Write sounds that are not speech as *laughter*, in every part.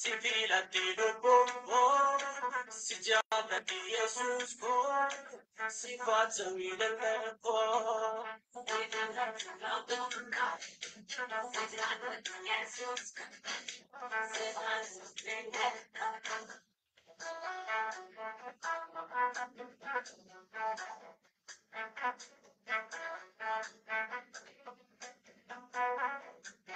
Sifilati lübum Sicadeti Yesus kor Sifatı bilene kor Thank you.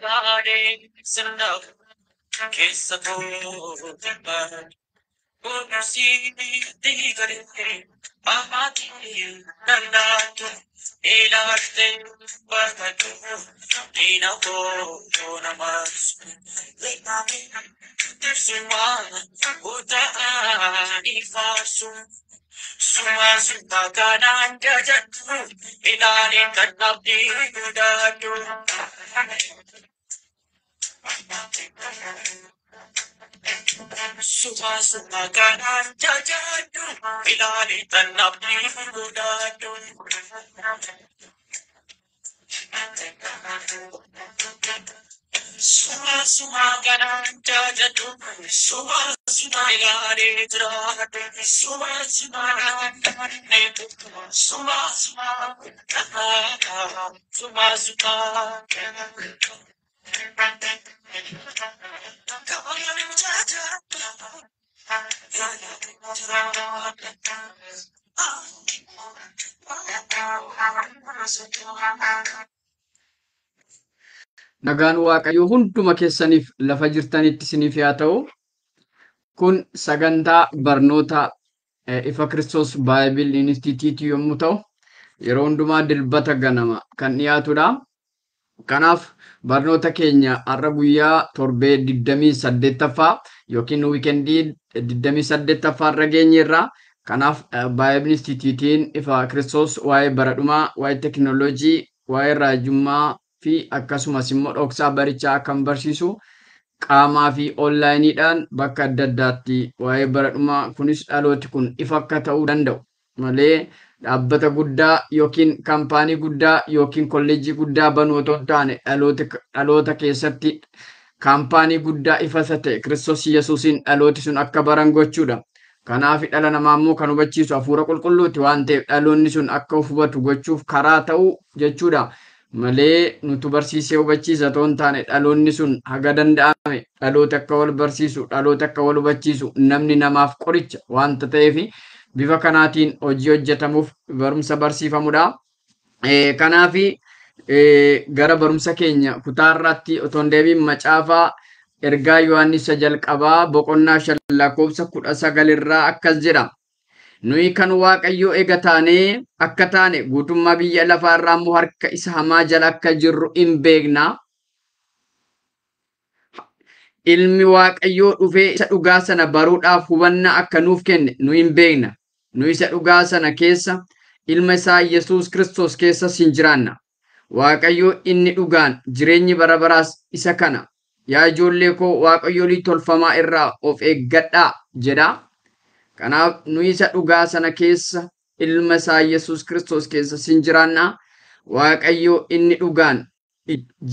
body is enough. Kiss the bird. Gonna see the good Mama kill Nanatu. In our thing, but I do. In a boat on I soon. சும்மா சும்மாக்கா நான் ஜட்டும் இதானே கண்ணாப்பி விடாட்டும் சும்மா சும்மாக்கா நான் ஜட்டும் இதானே கண்ணாப்பி விடாட்டும் சும்மா சும்மாக்கா நான் ஜட்டும் சும்மா Nagaan waaqayyoo hunduma keessaniif lafa jirtanitti isiniif haa ta'u. kun sagantaa barnoota e, ifa kiristoos baayibil inistituutii yommuu ta'u yeroo hundumaa dilbata ganama kan dhiyaatudha. Kanaaf barnoota keenya har'a guyyaa torbee digdamii saddeettaffaa yookiin wiikendii digdamii saddeettaffaa irra geenyerra. Kanaaf e, baayibil inistituutiin ifa kiristoos waa'ee baradhumaa, waa'ee teekinooloojii, waa'ee raajummaa fi akkasumas immoo dhoksaa barichaa kan barsiisu qaamaa fi onlaayiniidhaan bakka adda addaatti waa'ee baradhumaa kunis dhalooti kun ifa akka ta'uu danda'u malee dhaabbata guddaa yookiin kaampaanii guddaa yookiin kolleejjii guddaa banu otoo hin taane dhaloota keessatti kaampaanii guddaa isa ta'e kiristoos yesuusiin dhalooti sun akka baran gochuudha. Kanaaf dhala namaa immoo kan hubachiisu hafuura qulqulluuti waan ta'eef dhaloonni sun akka hubatu gochuuf karaa ta'uu jechuudha. malee nutu barsiisee hubachiisa toon taane dhaloonni sun haga danda'ame dhaloota akka wal barsiisu dhaloota akka wal hubachiisu namni namaaf qoricha wanta ta'eef bifa kanaatiin hojii hojjetamuuf barumsa barsiifamudha. kanaafi gara barumsa keenya kutaarraatti otoo deebiin macaafaa ergaa Yohaannisa jalqabaa boqonnaa shan lakkoofsa kudha sagalirraa akkas jedha. Nuyi kan Waaqayyoo ega taanee akka taane guutummaa biyya lafaa irraa immoo harka isa hamaa jala akka jirru hin beekna. Ilmi Waaqayyoo dhufee isa dhugaa sana baruudhaaf hubannaa akka nuuf kenne nu hin beekna. Nu isa dhugaa sana keessa ilma isaa yesus Kiristoos keessas hin jiraanna. Waaqayyoo inni dhugaan jireenyi barabaraas isa kana. Yaa ijoollee koo Waaqayyoolii tolfamaa irraa of eeggadhaa jedha. Kanaaf nu isa dhugaa sana keessa ilma isaa yesus Kiristoos keessa sin jiraanna Waaqayyo inni dhugaan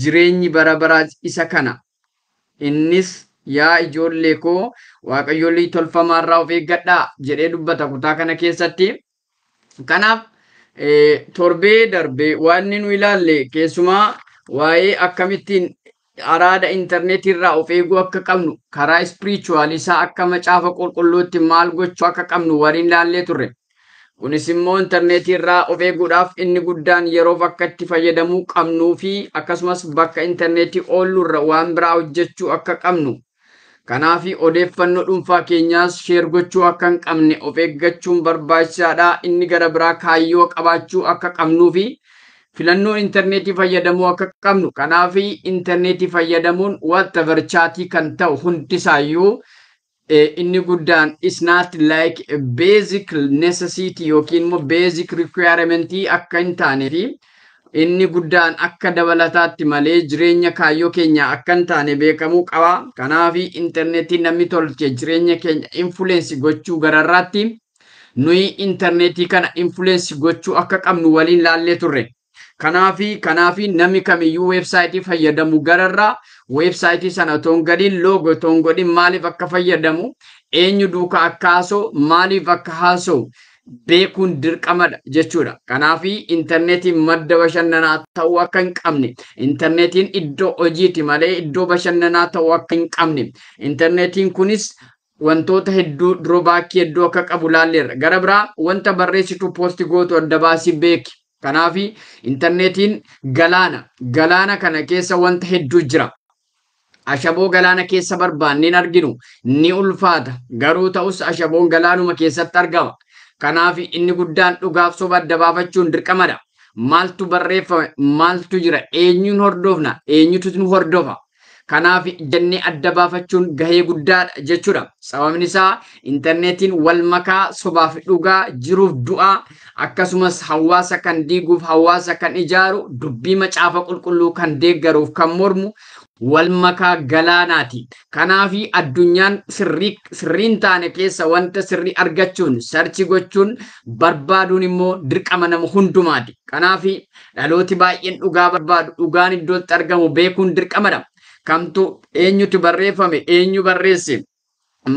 jireenyi bara isa kana. Innis yaa ijoollee koo waaqayyolli tolfamaarraa of eeggadhaa jedhee dubbata kutaa kana keessatti. Kanaaf torbee darbee waan nu ilaalle keessumaa waa'ee akkamittiin araada intarneetii irraa of eeguu akka qabnu karaa isaa akka macaafa qulqulluutti maal gochuu akka qabnu waliin laallee turre. Kunis immoo intarneetii irraa of eeguudhaaf inni guddaan yeroof akka itti fayyadamuu qabnuu fi akkasumas bakka intarneetii oolluurra waan biraa hojjechuu akka qabnu. Kanaaf odeeffannoo dhuunfaa keenyaas sheer gochuu akka hin qabne of eeggachuun barbaachisaadha inni gara biraa kaayyoo qabaachuu akka qabnuu fi filannoo intarneetii fayyadamuu akka qabnu kanaaf intarneetii fayyadamuun wanta barchaatii kan ta'u hundisaayyuu e, inni guddaan is not like basic necessity yookiin immoo basic requirement akka hin taaneef inni guddaan akka dabalataatti malee jireenya kaayyoo keenya akka hin taane beekamuu qaba. Kanaaf intarneetii namni tolche jireenya keenya influence gochuu gararraatti nuyi intarneetii kana influence gochuu akka qabnu waliin laallee turre. Kanaafi kanaafi namni kamiyyuu weebsaayitii fayyadamu gararraa weebsaayitii sana ton gadiin loogoo ton godhin maaliif akka fayyadamu eenyu duuka akka haasoo maaliif akka haasoo beekuun dirqamadha jechuudha. Kanaafi intarneetiin madda bashannanaa ta'uu akka hin qabne intarneetiin iddoo hojiiti malee iddoo bashannanaa ta'uu akka hin qabne intarneetiin kunis wantoota hedduu durobaakkii hedduu akka qabu laalleerra gara biraa wanta barreessitu poosti gootu adda baasii beeki. kanaafi intarneetiin galaana. Galaana kana keessa wanta hedduu jira. Ashaboo galaana keessa barbaanneen arginu ni ulfaata. Garuu ta'us ashaboon galaanuma keessatti argama. Kanaaf inni guddaan dhugaaf soba adda baafachuun dirqamadha. Maaltu barreeffame? Maaltu jira? Eenyuun hordofna? Eenyutu nu hordofa? Kanaaf jennee adda baafachuun gahee guddaadha jechuudha. Sababni isaa intarneetiin wal makaa sobaa fi dhugaa jiruuf du'aa akkasumas hawaasa kan diiguuf hawaasa kan ijaaru dubbii macaafa qulqulluu kan deeggaruuf kan mormu wal makaa galaanaati. Kanaaf addunyaan sirrii sirriin taane keessa wanta sirrii argachuun sarchi gochuun barbaaduun immoo dirqama nama hundumaati. Kanaaf dhaloota baay'een dhugaa barbaadu dhugaan iddootti argamu beekuun dirqamadha. kamtu eenyutu barreeffame eenyu barreesse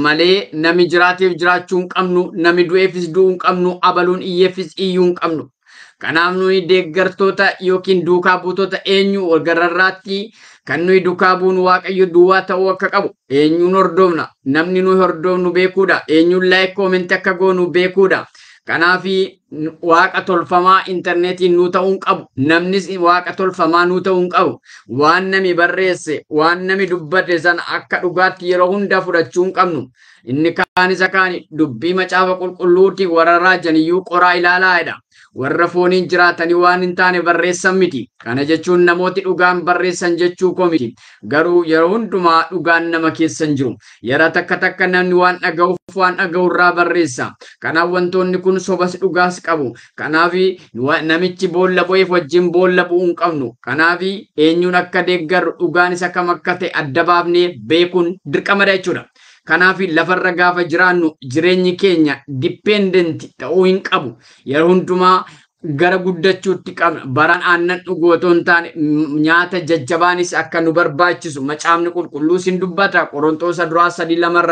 malee nami jiraateef jiraachuu hin qabnu nami du'eefis du'uu hin qabnu abaluun iyyeefis iyyuu hin qabnu. Kanaaf nuyi deeggartoota yookiin duukaa buutota eenyu gararraatti kan nuyi dukaa buun waaqayyo duwwaa ta'uu akka qabu eenyuun hordoofna namni nuyi hordoofnu beekuudha eenyuun laayik koominti akka goonu beekuudha Kanaaf waaqa tolfamaa intarneetiin nuu ta'uun qabu. Namnis waaqa tolfamaa nuu ta'uun qabu. Waan nami barreesse, waan nami dubbate sana akka dhugaatti yeroo hunda fudhachuu hin qabnu. Inni kaanis akkaan dubbii macaafa qulqulluuti warra raajaniyyuu qoraa ilaalaa dha. warra fooniin jiraatanii waan hin taane barreessan miti. Kana jechuun namooti dhugaan barreessan jechuu koo miti. Garuu yeroo hundumaa dhugaan nama keessan jiru. Yara takka takka namni waan dhaga'uuf waan dhaga'urraa barreessa. Kanaaf wantoonni kun sobas dhugaas qabu. Kanaaf namichi boolla bu'eef wajjin boolla bu'uu hin qabnu. Kanaaf eenyuun akka deeggaru dhugaan isa kam akka ta'e adda baafnee beekuun dirqamadha jechuudha. Kanaaf lafarra gaafa jiraannu jireenyi keenya dippeendenti ta'uu hin qabu. Yeroo hundumaa gara guddachuutti qabna. Baran aannan dhuguu taane nyaata jajjabaanis akka nu barbaachisu macaafni qulqulluus hin dubbata. Qorontoos duraa sadii lama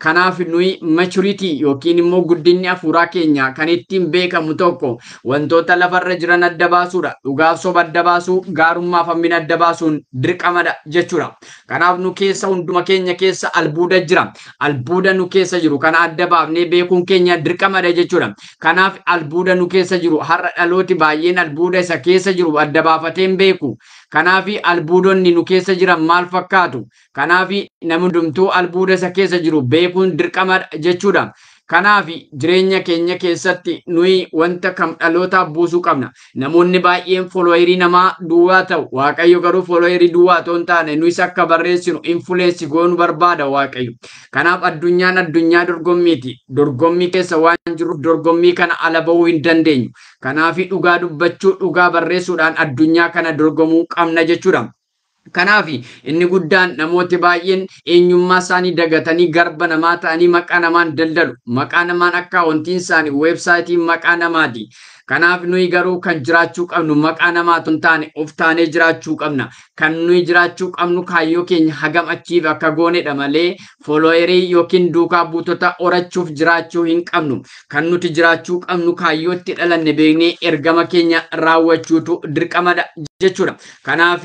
Kanaaf nuyi machuritii yookiin immoo guddinni afuuraa keenya kan ittiin beekamu tokko wantoota lafarra jiran adda baasuudha. Dhugaaf soba adda baasuu, gaarummaaf hammina adda baasuun dirqama jechuudha. Kanaaf nu keessa hunduma keenya keessa albuuda jira. Albuuda nu keessa jiru kana adda baafnee beekuun keenya jechuudha. Kanaaf albuuda nu keessa jiru har'a dhalooti baay'een albuuda isa keessa jiru adda baafateen beeku. Kanaafi albuudonni nu keessa jiran maal fakkaatu? Kanaafi namni albuuda isa keessa jiru beeku. Kun dirqama jechuudha. Kanaaf jireenya keenya keessatti nuyi wanta kam dhalootaaf buusuu qabna. Namoonni baay'een foolooyerii namaa duwwaa ta'u. Waaqayyo garuu foolooyerii duwwaa toon taane nuyis akka barreessinu infuleensii goonu barbaada Waaqayyo. Kanaaf addunyaan addunyaa dorgommiiti. Dorgommii keessa waan jiruuf dorgommii kana ala bahuu hin dandeenyu. Kanaafii dhugaa dubbachuu, dhugaa barreessuudhaan addunyaa kana dorgomuu qabna jechuudha. Kanaaf inni guddaan namooti baay'een eenyummaa isaanii dagatanii garba namaa ta'anii maqaa namaan daldalu. Maqaa namaan akka wantiin isaanii weebsaayitiin maqaa namaati. Kanaaf nuyi garuu kan jiraachuu qabnu maqaa namaa tun taane of taanee jiraachuu qabna. Kan nuyi jiraachuu qabnu kaayyoo keenya hagam achiif akka goonedha malee foolooyerii yookiin duukaa buutota horachuuf jiraachuu hin qabnu. Kan nuti jiraachuu qabnu kaayyoo itti dhalanne beeknee ergama keenya raawwachuutu dirqamadha jechuudha. Kanaaf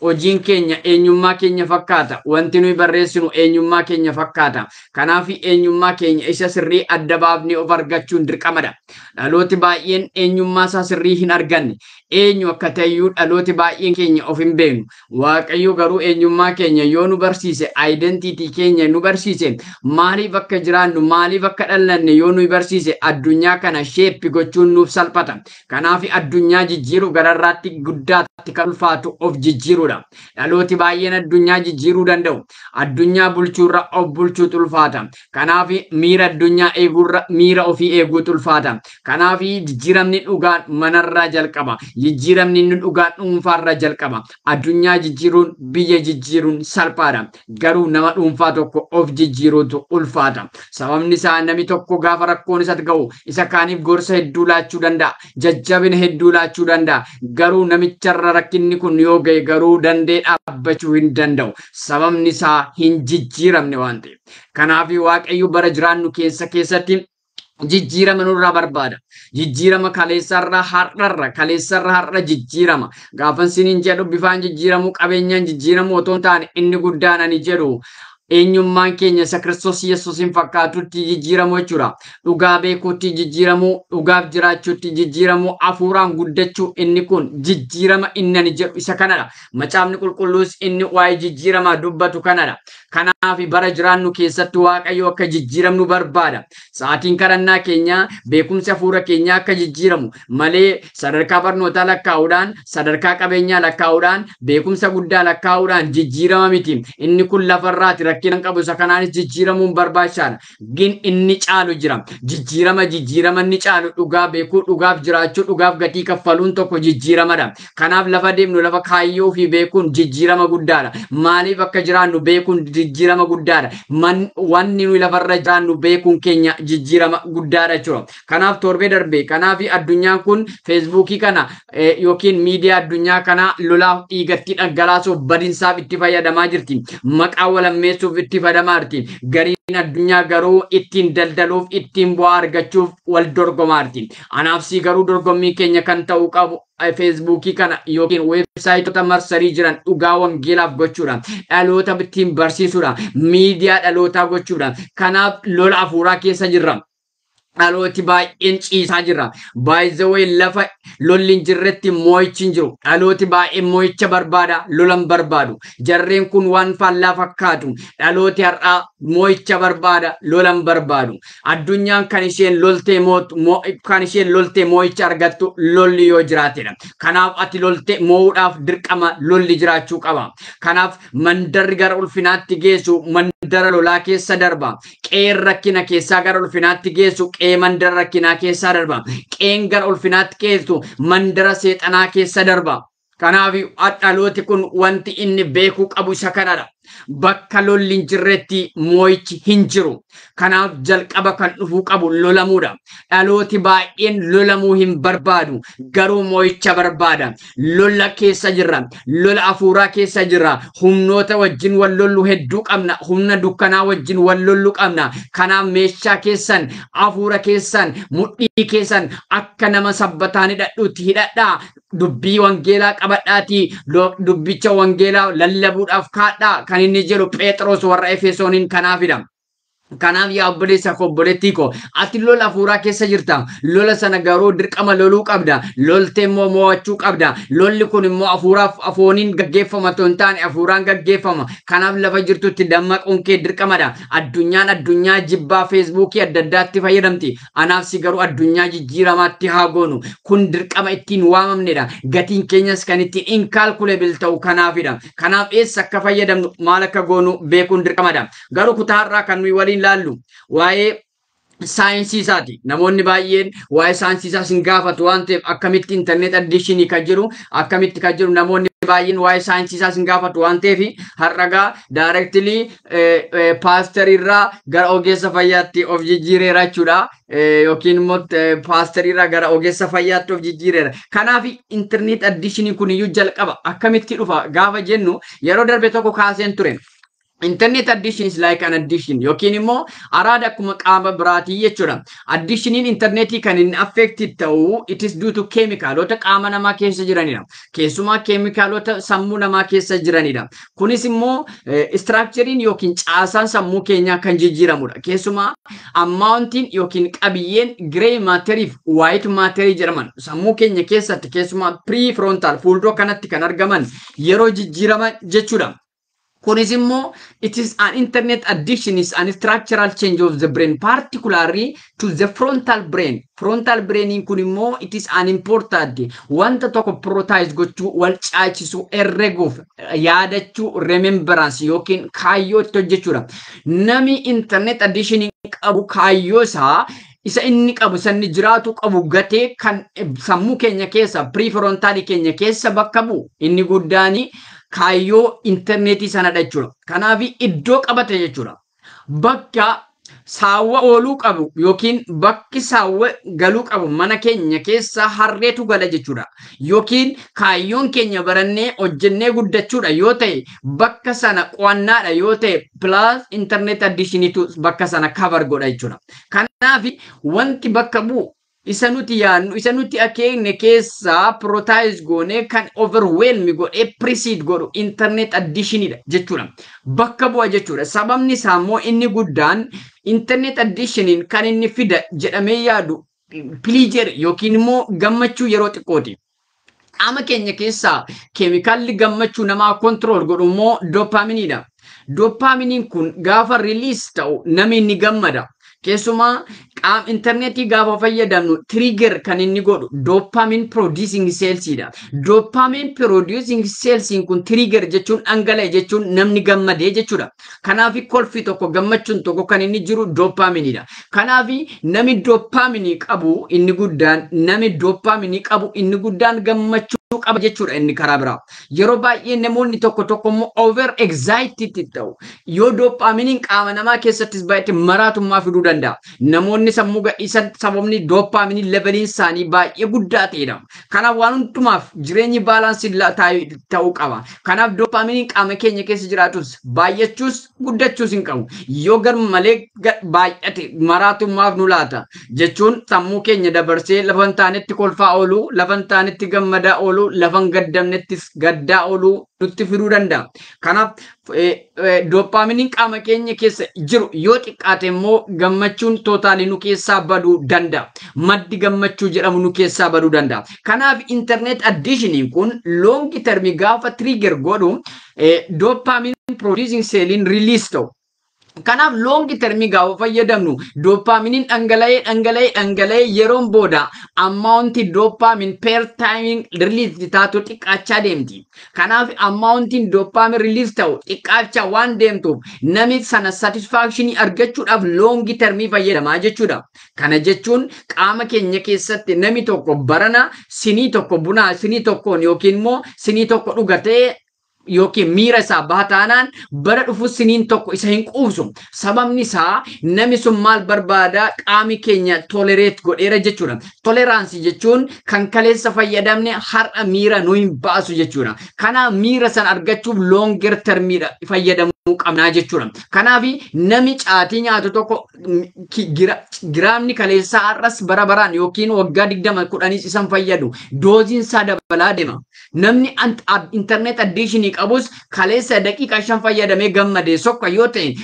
hojiin keenya eenyummaa keenya fakkaata. Wanti nuyi barreessinu eenyummaa keenya fakkaata. Kanaaf eenyummaa keenya isa sirrii adda baafnee of argachuun dirqamadha. Dhalooti baay'een eenyummaa isaa sirrii hin arganne. eenyu akka ta'eyyuu dhalooti baay'een keenya of hin beeknu. Waaqayyo garuu eenyummaa keenya yoo nu barsiise, aayidentiitii keenya nu barsiise, maaliif akka jiraannu, maaliif akka dhallanne yoo nu barsiise addunyaa kana sheeppi gochuun nuuf salphata. Kanaaf addunyaa jijjiiruu gararraatti guddaatti kan ulfaatu of jijjiirudha. Dhalooti baay'een addunyaa jijjiiruu danda'u. Addunyaa bulchuurra of bulchuutu ulfaata. Kanaaf miira addunyaa eeguurra miira ofii eeguutu ulfaata. Kanaaf jijjiiramni dhugaan manarraa jalqaba. jijjiiramni inni dhugaan dhuunfaarra jalqaba. Addunyaa jijjiiruun biyya jijjiiruun salphaadha. Garuu nama dhuunfaa tokko of jijjiiruutu ulfaata. Sababni isaa namni tokko gaafa rakkoon isatti ga'u isa kaaniif gorsa hedduu laachuu danda'a. Jajjabina hedduu laachuu danda'a. Garuu namicharra rakkinni kun yoo ga'e garuu dandee dhaabbachuu hin danda'u. Sababni isaa hin jijjiiramne waan ta'eef. Kanaaf Waaqayyo bara jiraannu keessa keessatti Jijjiirama nurraa barbaada. Jijjiirama kaleessarraa har'arra kaleessarra har'a jijjiirama. Gaafan sinin jedhu bifaan jijjiiramu qabeenyaan jijjiiramu otoo ta'an inni guddaa ani jedhu eenyummaan keenya isa kiristoos yesuusin fakkaatutti jijjiiramu jechuudha. Dhugaa beekuutti jijjiiramuu, dhugaaf jiraachuutti jijjiiramuu, hafuuraan guddachuu inni kun jijjiirama inni ani jedhu isa kanadha. Macaafni qulqulluus inni waa'ee jijjiiramaa dubbatu kanadha. Kanaafi bara jiraannu keessatti waaqayyo akka jijjiiramnu barbaada. Sa'aatiin kadhannaa keenyaa beekumsa fuura keenyaa akka jijjiiramu malee sadarkaa barnootaa lakkaa'uudhaan sadarkaa qabeenyaa lakkaa'uudhaan beekumsa guddaa lakkaa'uudhaan jijjiirama miti. Inni kun lafarraati rakkina qabu isa kanaanis jijjiiramuun barbaachisaadha. Gin inni caalu jira. Jijjiirama jijjiirama inni caalu dhugaa beekuu dhugaaf jiraachuu dhugaaf gatii kaffaluun tokko jijjiiramadha. Kanaaf lafa deemnu lafa kaayyoo fi beekuun jijjiirama guddaadha. Maaliif akka jiraannu beekuun jijjiirama guddaadha. Wanni nuyi lafarra jiraannu beekuun keenya jijjiirama guddaadha jechuudha. Kanaaf torbee darbee kanaaf addunyaan kun feesbuukii kana yookiin miidiyaa addunyaa kana lolaaf dhiigatti dhangalaasuuf badinsaaf itti fayyadamaa jirti. Maqaa walammeessuuf itti fayyadamaa jirti. addunyaa garuu ittiin daldaluuf ittiin bu'aa argachuuf wal dorgomaartiin. Anaafsii garuu dorgommii keenya kan ta'u qabu feesbuukii kana yookiin weebsaayitoota marsarii jiran dhugaa wangeelaaf gochuudha. Dhaloota ittiin barsiisuudha. Miidiyaa dhalootaa gochuudha. Kanaaf lola afuuraa keessa jirra. dhalooti baay'een ciisaa jirra. Baay'izawee lafa lolli hin jirretti moo'ichi hin jiru. Dhalooti baay'ee moo'icha barbaada. Lolan barbaadu. Jarreen kun waan faallaa fakkaatu. Dhalooti har'aa moo'icha barbaada. Lolan barbaadu. Addunyaan kan isheen loltee kan isheen loltee moo'icha argattu lolli yoo jiraatedha. Kanaaf ati loltee moo'uudhaaf dirqama lolli jiraachuu qaba. Kanaaf mandarri gara ulfinaatti geessu mandara lolaa keessa darba. Qeerra kina keessaa gara ulfinaatti geessu mandara rakkinaa keessaa darba. Qeen gara ulfinaatti keessu mandara seexanaa keessa darba. Kanaaf dhalooti kun wanti inni beekuu qabu isa kanadha. Bakka lolli hin jirretti moo'ichi hinjiru Kanaaf jalqaba kan dhufuu qabu lolamuudha. Dhalooti baay'een lolamuu hin barbaadu. Garuu moo'icha barbaada. Lola keessa jirra. Lola afuuraa keessa jirra. Humnoota wajjin wal lollu qabna. Humna dukkanaa wajjin wallollu qabna. Kanaaf meeshaa keessan, afuura keessan, mudhii keessan akka nama sabbataan hidhadhuutti hidhadhaa. Dubbii wangeelaa qabadhaatii dubbicha wangeelaa lallabuudhaaf kaadhaa. kan inni jedhu Phexros warra Efesooniin kanaafidha. Kanaaf obboleessa koo obboleettii koo ati lola afuuraa keessa jirta. Lola sana garuu dirqama loluu qabda. Loltee immoo mo'achuu qabda. Lolli kun immoo afuuraaf afooniin gaggeeffama otoo hin taane afuuraan gaggeeffama. Kanaaf lafa jirtutti dammaquun kee dirqamadha. Addunyaan addunyaa jibbaa feesbuukii adda addaatti fayyadamti. Anaaf si garuu addunyaa jijjiiramaatti haa goonu. Kun dirqama ittiin waamamnedha. Gatiin keenyas kan ittiin inkaalkulebil ta'u kanaafidha. Kanaaf eessa akka fayyadamnu maal akka goonu beekuun dirqamadha. Garuu kutaarraa kan nuyi waliin ilaallu waa'ee saayinsii isaati. Namoonni baay'een waa'ee saayinsii isaa sin gaafatu waan ta'eef akkamitti intarneet addiishinii kan jiru akkamitti kan jiru namoonni baay'een waa'ee saayinsii isaa sin gaafatu waan ta'eef har'agaa daayirektilii paasterirraa gara ogeessa fayyaatti of jijjiireera jechuudha. Yookiin immoo paasterirraa gara ogeessa fayyaatti of jijjiireera. Kanaaf intarneet addiishinii kun iyyuu jalqaba akkamitti dhufa gaafa jennu yeroo darbe tokko kaaseen ture. Internet addition is like an addition yookiin immoo araad akkuma qaama biraatii jechuudha. Addishiniin internetii kan hin affected ta'u it is due to keemikaalota qaama namaa keessa jiranidha. Keessumaa keemikaalota sammuu namaa keessa jiranidha. Kunis immoo istiraakchariin eh, yookiin caasaan sammuu keenyaa kan jijjiiramudha. Keessumaa ammaawuntiin yookiin qabiyyeen giree maatariif waayit maatarii jedhaman sammuu keenya keessatti keessumaa piriifrontaal fuuldura kanatti kan argaman yeroo jijjiiraman jechuudha. Kunis immoo it is an internet addiction is an structural change of the brain to the frontal brain. Frontal brainiin kun immoo it is an important wanta tokko prioritize gochuu wal caalchisuu herreguuf yaadachuu remembrance yookiin kaayyoo itti hojjechuudha. Nami internet addiction qabu kaayyoo isaa isa eh, inni qabu sanni jiraatu qabu gatee kan sammuu keenya keessa keenya keessa bakka bu'u inni guddaani kaayyoo intarneetii sanadha jechuudha. Kanaaf iddoo qabata jechuudha. Bakka saawwa ooluu qabu yookiin bakki saawwa galuu qabu mana keenya keessa harreetu gala jechuudha. Yookiin kaayyoon keenya barannee hojjennee guddachuudha yoo ta'e bakka sana qo'annaadha yoo ta'e pilaas intarneet bakka sana kabar godha jechuudha. Kanaaf wanti bakka bu'u isa nuti yaadnu keessa nuti akeekne keessaa protaayiz goonee kan overwhelmi godhee prisiid godhu internet addishinidha jechuudha. Bakka bu'a jechuudha. Sababni isaa immoo inni guddaan internet addishiniin kan inni fida jedhamee yaadu piliijer yookiin immoo gammachuu yeroo xiqqooti. ama keenya keessaa keemikaalli gammachuu namaa kontirool godhu immoo dha Dooppaaminii kun gaafa riliis ta'u namni ni gammada. Keessumaa qaam intarneetii gaafa fayyadamnu tiriiger kan inni godhu dooppaamin produusing seelsiidha. Dooppaamin produusing seelsiin kun tiriiger jechuun dhangala'e jechuun namni gammadee jechuudha. Kanaaf kolfi tokko gammachuun tokko kan inni jiru dooppaaminidha. Kanaaf nami dooppaaminii qabu inni guddaan nami dooppaaminii qabu inni guddaan gammachuu. qaba jechuudha inni karaa biraa. Yeroo baay'ee namoonni tokko tokko immoo over excited ta'u. Yoo doopaaminiin qaama namaa keessattis baay'ee maraatummaa fiduu danda'a. Namoonni sammuu gadhiisatti sababni dooppaaminii leeveliin isaanii baay'ee guddaa ta'edha. Kanaaf waan hundumaaf jireenyi baalaansii ta'uu qaba. Kanaaf dooppaaminii qaama keenya keessa jiraatus baay'achuus guddachuus hin qabu. Yoo garma malee baay'ate maraatummaaf nu laata jechuun sammuu keenya dabarsee lafa hin taanetti kolfaa oolu, lafa hin taanetti gammadaa oolu, lafa hin gaddamnettis gaddaa oolu nutti fiduu danda'a. Kanaaf e, e, dooppaaminii qaama keenya keessa jiru yoo xiqqaate immoo gammachuun tootaalii nu keessaa baduu danda'a. Maddi gammachuu jedhamu nu keessaa baduu danda'a. Kanaaf intarneet addiishinii kun loongi termii gaafa tiriiger godhu e, dooppaaminii piroodiisiin seeliin riliis ta'u. Kanaaf loongi termii gaafa fayyadamnu doopaaminiin dhangala'ee dhangala'ee dhangala'ee yeroon booda ammaawunti doopaamin per taayimiin riliis taatu xiqqaachaa deemti. Kanaaf ammaawuntiin doopaamin riliis ta'u xiqqaachaa waan deemtuuf nami sana satisfaakshinii argachuudhaaf loongi termii fayyadamaa jechuudha. Kana jechuun qaama keenya keessatti nami tokko barana sinii tokko bunaa yookiin tokko dhugatee yookiin miira isaa bahataanan bara dhufu siniin tokko isa hin qubsu Sababni isaa namni sun maal barbaadaa qaami keenya tolereet godheera jechuudha. Toleraansii jechuun kan kaleessa fayyadamne har'a miira nu hin baasu jechuudha. Kanaaf miira san argachuuf loonger termiidha fayyadamu. qabnaa jechuudha. Kanaafi nami caatii nyaatu tokko mm, giraamni kaleessaa arras bara baraan yookiin waggaa digdama kudhanis isan fayyadu dooziin isaa dabalaa deema. Namni intarneet addiishinii qabus kaleessa daqiiqaa shan fayyadame gammadee sokka yoo ta'e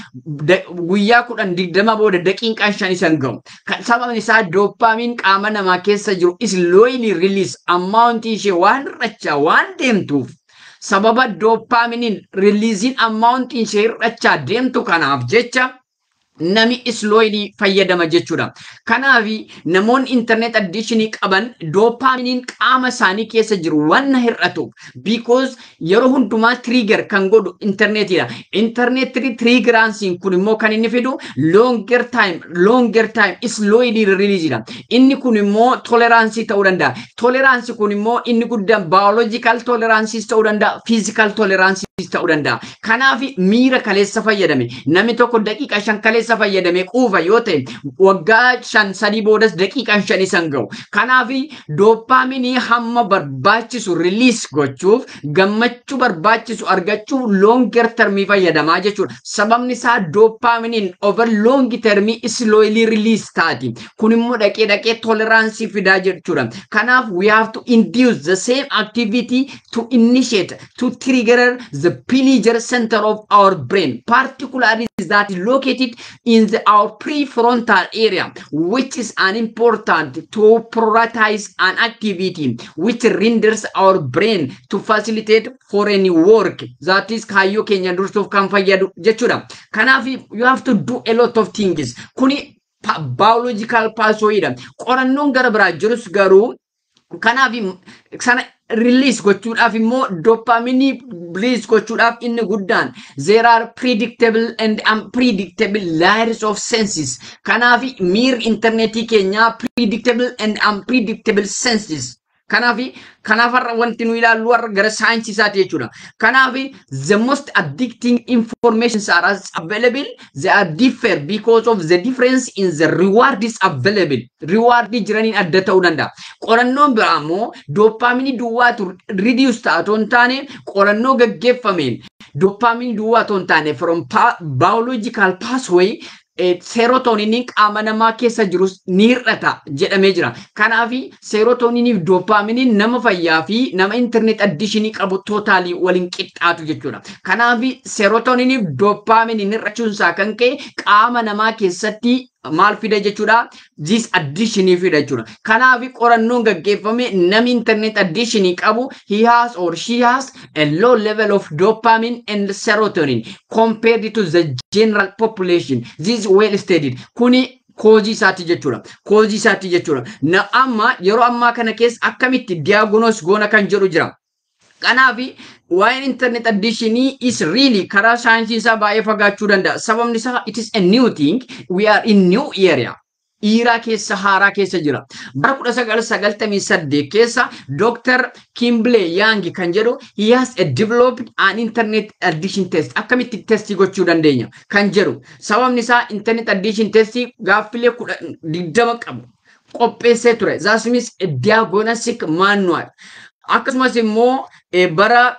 guyyaa kudhan digdama booda daqiiqaan shan isan ga'u Sababni isaa dooppaamin qaama namaa keessa jiru is looyilii riliis ammaawuntii ishee waan rachaa waan deemtuuf sababa dooppaaminii riliiziin ammaawuntiin ishee hir'achaa deemtu kanaaf jecha nami islooyilii fayyadama jechuudha. Kanaaf namoonni intarneet addiishinii qaban doopaaminiin qaama isaanii keessa jiru waan na hir'atuuf. Biikoos yeroo hundumaa tiriigar kan godhu intarneetiidha. Intarneetii tiriigiraansiin kun immoo kan inni fidu loonger taayim loonger taayim islooyilii riliizidha. Inni kun immoo toleraansii ta'uu danda'a. Toleraansii kun immoo inni guddaan baayoloojikaal toleraansii ta'uu danda'a fiizikaal toleraansii. ta'uu danda'a. Kanaaf miira kaleessa fayyadame namni tokko daqiiqaa shan kaleessa fayyadame quufa yoo ta'e waggaa shan sadii boodas daqiiqaan shan isan ga'u. Kanaaf dooppaaminii hamma barbaachisu riliis gochuuf gammachuu barbaachisu argachuu loongar termii fayyadamaa jechuudha. Sababni isaa dooppaaminiin over loongi termii islooyilii riliis taati. Kun immoo dhaqee dhaqee toleraansii fidaa jechuudha. Kanaaf we have to induce the same activity to initiate to trigger the pineal center of our brain, particularly that is located in the, our prefrontal area, which is an important to prioritize an activity which renders our brain to facilitate for any work. That is kayo Kenyan Rustov Kamfayadu you have to do a lot of things. Kuni ባዮሎጂካል ፓስዌይዳ ቆረኖን ገረ ብራ ጅሩስ Kanaafi sana riliis gochuudhaaf immoo doppaminii release gochuudhaaf inni guddaan there are predictable and unpredictable layers of senses. Kanaafi miir internetii keenya predictable and unpredictable senses. Kanaafi kanaafarra wanti nu ilaallu warra gara saayinsiisaati jechuudha. Kanaafi the most addicting information are as available. They are differ because of the difference in the reward is available. Reward jiraniin adda ta'uu danda'a. Qorannoon biraa immoo doopaaminii duwwaatu reduce taatoo hin taane qorannoo gaggeeffameen doopaaminii duwwaatoo hin taane from biological pathway Eh, seerotoniiniin qaama namaa keessa jirus ni hir'ata jedhamee jira. Kanaaf seerotoniiniif doopaaminiin nama fayyaa fi nama intarneet addishinii qabu tootaalii waliin qixxaatu jechuudha. Kanaaf seerotoniiniif doopaaminiin hir'achuun isaa kan ka'e qaama namaa keessatti maal fide jechuudha this addishinii fida jechuudha. Kanaaf qorannoon gaggeeffame namni internet addishinii qabu he has or she a low level of dopamine and serotonin compared to the general population. This well studied. Kuni koozii isaati jechuudha. Koozii isaati jechuudha. amma yeroo ammaa kana keessa akkamitti diyaagonos goona kan jedhu jira. Kanaaf Waan internet addition is really karaa saayinsii isaa baay'ee fagaachuu danda'a. Sababni isaa it is a new thing. We new area. Dhiiraa keessa haaraa keessa jira. Bara kudhan sadde keessa Dr. Kimble yaangi kan jedhu he has a developed an internet addition test. Akkamitti testii gochuu dandeenya kan jedhu. Sababni isaa internet addition testii gaaffilee digdama qabu. Qopheessee ture. That means diagnostic manual. Akkasumas immoo e bara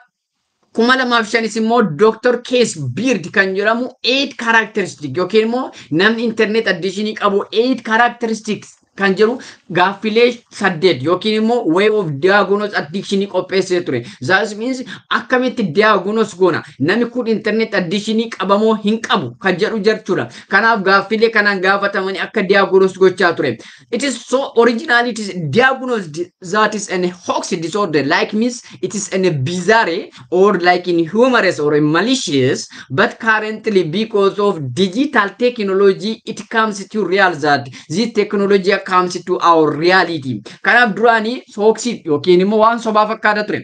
kuma lamaaf shanis immoo dooktar kees biird kan jedhamu aid characteristics yookiin immoo namni internet addishinii qabu aid characteristics. kan jedhu gaaffilee saddeet yookiin immoo way of diyaagonos addikshinii qopheessee ture. Zaas miins akkamitti diyaagonos goona namni kun intarneet addikshinii qabamoo hin qabu kan jedhu jechuudha. Kanaaf gaaffilee kanaan gaafatamanii akka diyaagonos gochaa ture. It is so original it is diyaagonos that is an hoax disorder like means it is an bizarre or like in humorous or in malicious but currently because of digital technology it comes to real that this technology lakkaa'amsittuu our reality. Kanaaf duraanii sooksii yookiin immoo waan sobaa fakkaata ture.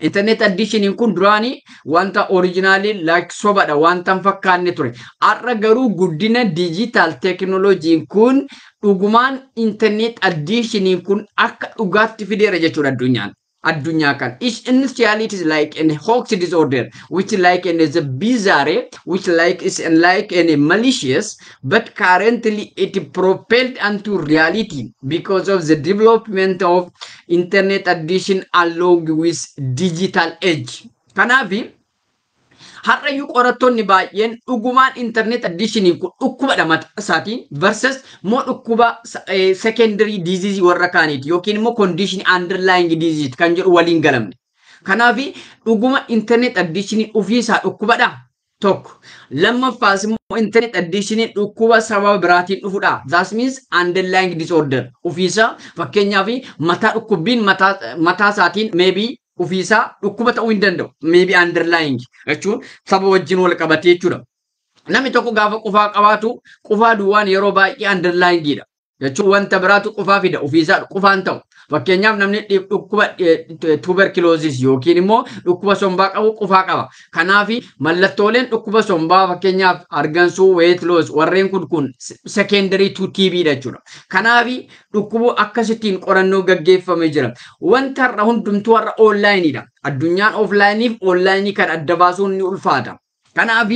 Internet addishiniin kun duraanii wanta orijinaalii laksobadha wanta hin fakkaanne ture. Har'a garuu guddina diijitaal teekinooloojiin kun dhugumaan internet addishiniin kun akka dhugaatti fideera jechuudha addunyaan. kan, Each initiality is like an hoax disorder, which like an is a bizarre, which like is unlike a malicious, but currently it propelled unto reality because of the development of internet addition along with digital age. be? har'ayyuu qorattoonni baay'een dhugumaan intarneet addiishinii kun dhukkuba dhamata isaatiin versus moo dhukkuba sekendarii diiziizii warra kaaniiti yookiin immoo kondiishinii andarlaayingi diiziizi kan jedhu waliin galamne. Kanaaf dhuguma intarneet addiishinii ofiisaa dhukkubadha. Tokko lammaffaas immoo intarneet addiishinii dhukkuba sababa biraatiin dhufudha. That means underlying disorder ofiisaa fakkeenyaaf mataa dhukkubbiin mataa isaatiin maybe ኡፊሳ dhukkuba ta'uu hin danda'u. Meebi underlying jechuun saba wajjin wal qabatee jechuudha. Namni tokko gaafa qufaa qabaatu qufaa duwwaan yeroo baay'ee underlyingidha. Jechuun wanta biraatu qufaa fida ofiisaa qufaan ta'u. Fakkeenyaaf namni dhukkuba tuberculoosis yookiin immoo dhukkuba sombaa qabu qufaa qaba. Kanaaf mallattooleen dhukkuba sombaa fakkeenyaaf argansuu, weight loss warreen kun kun secondary to TB dha jechuudha. Kanaaf dhukkubu akkasittiin qorannoo gaggeeffamee jira. Wanta irra hundumtuu warra oonlaayiniidha. Addunyaan ooflaayiniif oonlaayinii kan adda baasuun ni ulfaata. Kanaaf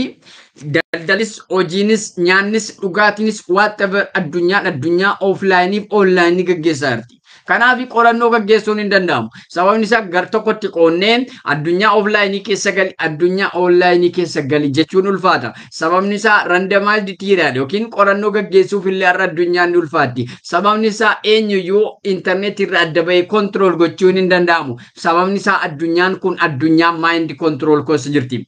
daldalis, hojiinis, nyaannis, dhugaatiinis waan addunyaa addunyaa ooflaayiniif oonlaayinii gaggeessaa jirti. Kanaaf qorannoo gaggeessuun hin danda'amu. Sababni isaa gar-tokkotti qoonnee addunyaa ooflaayinii keessa gali addunyaa oonlaayinii keessa gali jechuun ulfaata. Sababni isaa randamaal ditiiraadha yookiin qorannoo gaggeessuuf illee har'a addunyaan ni ulfaatti. Sababni isaa eenyuyyuu intarneetii irra adda bahee kontirool gochuun hin danda'amu. Sababni isaa addunyaan kun addunyaa maayindi kontirool keessa jirti.